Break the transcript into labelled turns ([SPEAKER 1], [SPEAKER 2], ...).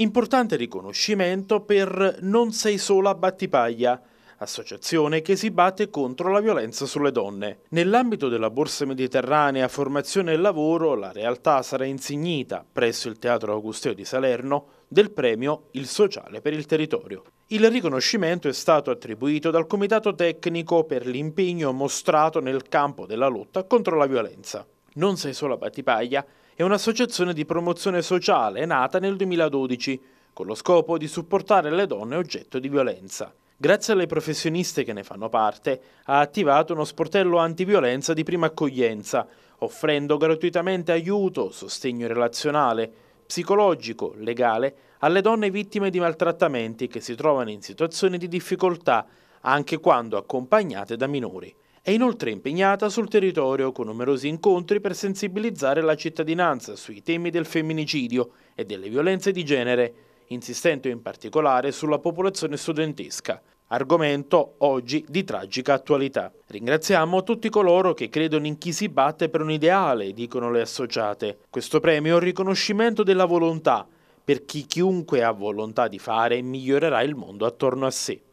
[SPEAKER 1] Importante riconoscimento per Non sei sola Battipaglia, associazione che si batte contro la violenza sulle donne. Nell'ambito della Borsa Mediterranea Formazione e Lavoro, la realtà sarà insignita, presso il Teatro Augusteo di Salerno, del premio Il Sociale per il Territorio. Il riconoscimento è stato attribuito dal Comitato Tecnico per l'impegno mostrato nel campo della lotta contro la violenza. Non sei sola Battipaglia è un'associazione di promozione sociale nata nel 2012 con lo scopo di supportare le donne oggetto di violenza. Grazie alle professioniste che ne fanno parte, ha attivato uno sportello antiviolenza di prima accoglienza, offrendo gratuitamente aiuto, sostegno relazionale, psicologico, legale alle donne vittime di maltrattamenti che si trovano in situazioni di difficoltà, anche quando accompagnate da minori. È inoltre impegnata sul territorio con numerosi incontri per sensibilizzare la cittadinanza sui temi del femminicidio e delle violenze di genere, insistendo in particolare sulla popolazione studentesca, argomento oggi di tragica attualità. Ringraziamo tutti coloro che credono in chi si batte per un ideale, dicono le associate. Questo premio è un riconoscimento della volontà, per chi chiunque ha volontà di fare migliorerà il mondo attorno a sé.